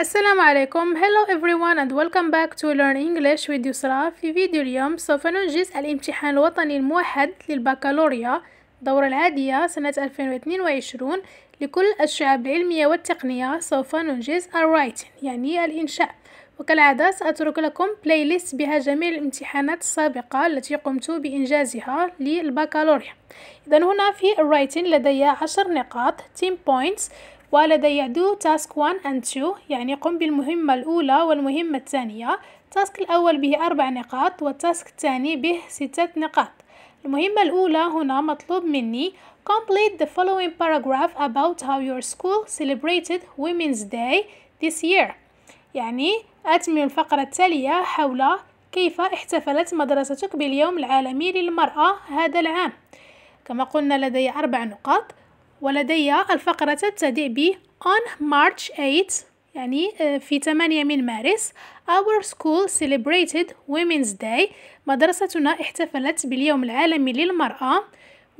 السلام عليكم Hello everyone and welcome back to Learn English with يسرا في فيديو اليوم سوف ننجز الامتحان الوطني الموحد للبكالوريا دورة العادية سنة 2022 لكل الشعب العلمية والتقنية سوف ننجز الرايتن يعني الإنشاء وكالعادة سأترك لكم بلاي ليست بها جميع الامتحانات السابقة التي قمت بإنجازها للبكالوريا إذا هنا في الرايتن لدي عشر نقاط 10 points ولدي do task 1 and 2 يعني قم بالمهمة الأولى والمهمة الثانية التاسك الأول به أربع نقاط والتاسك الثاني به ستة نقاط المهمة الأولى هنا مطلوب مني complete the following paragraph about how your school celebrated Women's Day this year يعني أتمم الفقرة التالية حول كيف احتفلت مدرستك باليوم العالمي للمرأة هذا العام كما قلنا لدي أربع نقاط ولدي الفقرة تبتدئ ب On March 8 يعني آه، في 8 من مارس Our school celebrated Women's Day مدرستنا احتفلت باليوم العالمي للمرأة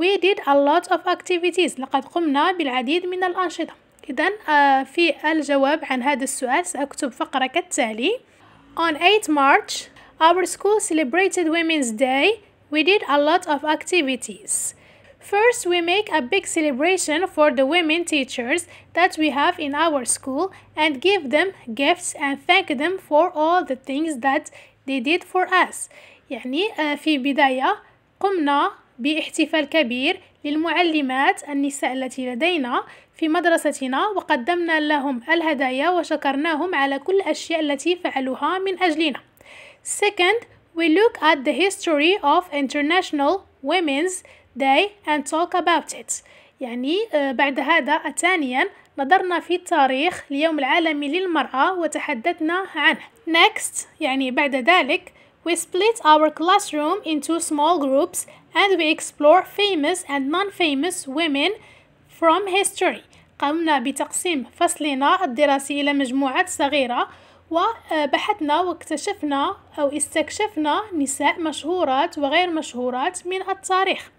We did a lot of activities لقد قمنا بالعديد من الأنشطة إذا آه، في الجواب عن هذا السؤال سأكتب فقرة كالتالي On 8 March Our school celebrated Women's Day We did a lot of activities First, we make a big celebration for the women teachers that we have in our school and give them gifts and thank them for all the things that they did for us. يعني في بداية قمنا باحتفال كبير للمعلمات النساء التي لدينا في مدرستنا وقدمنا لهم الهدايا وشكرناهم على كل الأشياء التي فعلوها من أجلنا. Second, we look at the history of International Women's they and talk about it يعني آه، بعد هذا ثانيا نظرنا في التاريخ اليوم العالمي للمرأة وتحدثنا عنه next يعني بعد ذلك We split our classroom into small groups and we explore famous and non-famous women from history. قمنا بتقسيم فصلنا الدراسي إلى مجموعات صغيرة وبحثنا واكتشفنا أو استكشفنا نساء مشهورات وغير مشهورات من التاريخ.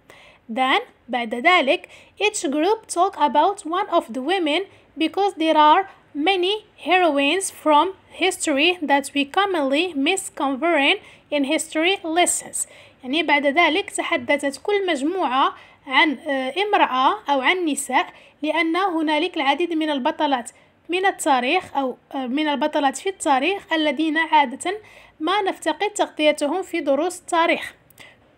Then, بعد ذلك, each group talk about one of the women because there are many heroines from history that we commonly miss covering in history lessons. يعني بعد ذلك تحدثت كل مجموعة عن آه، امرأة أو عن نساء لأن هنالك العديد من البطلات من التاريخ أو آه، من البطلات في التاريخ الذين عادة ما نفتقد تغطيتهم في دروس التاريخ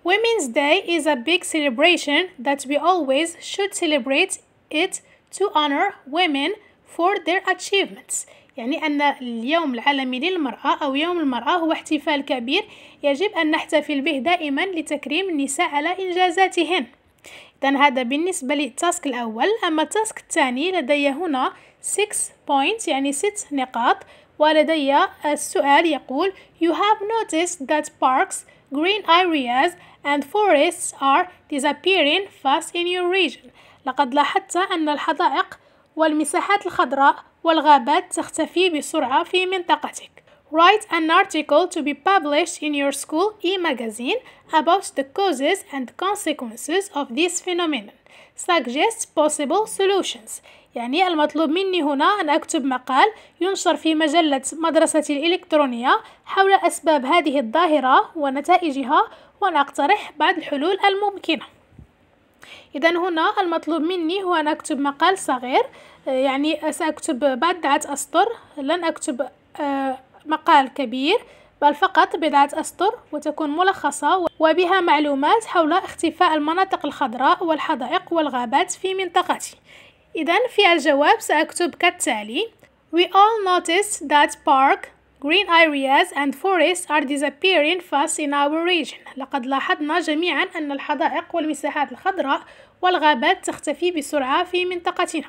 Women's Day is a big celebration that we always should celebrate it to honor women for their achievements يعني أن اليوم العالمي للمرأة أو يوم المرأة هو احتفال كبير يجب أن نحتفل به دائما لتكريم النساء على إنجازاتهن إذا هذا بالنسبة للتاسك الأول أما التاسك الثاني لدي هنا 6 points يعني 6 نقاط ولدي السؤال يقول You have noticed that parks green areas and forests are disappearing fast in your region لقد لاحظت أن الحدائق والمساحات الخضراء والغابات تختفي بسرعة في منطقتك Write an article to be published in your school e-magazine about the causes and consequences of this phenomenon. Suggest possible solutions. يعني المطلوب مني هنا أن أكتب مقال ينشر في مجلة مدرستي الإلكترونية حول أسباب هذه الظاهرة ونتائجها ونقترح بعض الحلول الممكنة إذا هنا المطلوب مني هو أن أكتب مقال صغير يعني سأكتب بعد عدة أسطر لن أكتب آه، مقال كبير بل فقط بضعة أسطر وتكون ملخصة وبها معلومات حول اختفاء المناطق الخضراء والحدائق والغابات في منطقتي إذا في الجواب سأكتب كالتالي We all notice that park, green areas and forests are disappearing fast in our region. لقد لاحظنا جميعا أن الحدائق والمساحات الخضراء والغابات تختفي بسرعة في منطقتنا.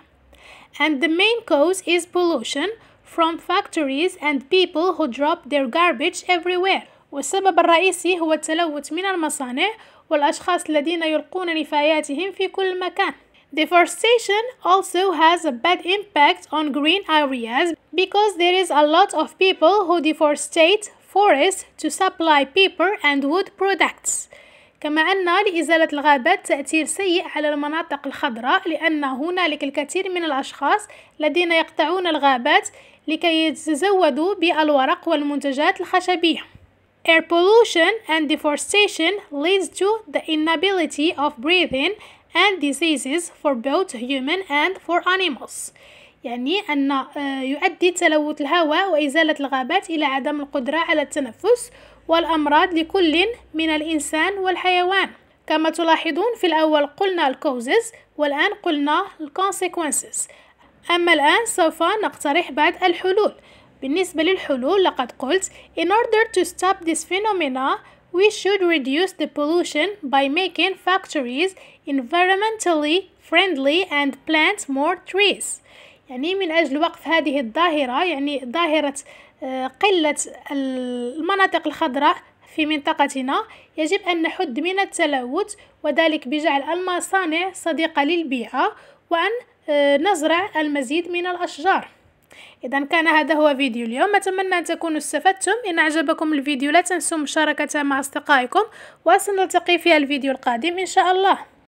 And the main cause is pollution from factories and people who drop their garbage everywhere والسبب الرئيسي هو التلوث من المصانع والأشخاص الذين يلقون نفاياتهم في كل مكان Deforestation also has a bad impact on green areas because there is a lot of people who deforestate forests to supply paper and wood products. كما أن لإزالة الغابات تأثير سيء على المناطق الخضراء لأن هنالك الكثير من الأشخاص الذين يقطعون الغابات لكي يتزودوا بالورق والمنتجات الخشبية. Air pollution and deforestation leads to the inability of breathing and diseases for both human and for animals. يعني أن آه، يؤدي تلوث الهواء وإزالة الغابات إلى عدم القدرة على التنفس والأمراض لكل من الإنسان والحيوان كما تلاحظون في الأول قلنا الكوزز والآن قلنا الكونسيكونسز أما الآن سوف نقترح بعض الحلول بالنسبة للحلول لقد قلت in order to stop this phenomena we should reduce the pollution by making factories environmentally friendly and plant more trees يعني من أجل وقف هذه الظاهرة يعني ظاهرة آه، قلة المناطق الخضراء في منطقتنا يجب أن نحد من التلوث وذلك بجعل المصانع صديقة للبيئة وأن آه، نزرع المزيد من الأشجار إذا كان هذا هو فيديو اليوم أتمنى أن تكونوا استفدتم إن أعجبكم الفيديو لا تنسوا مشاركته مع أصدقائكم وسنلتقي في الفيديو القادم إن شاء الله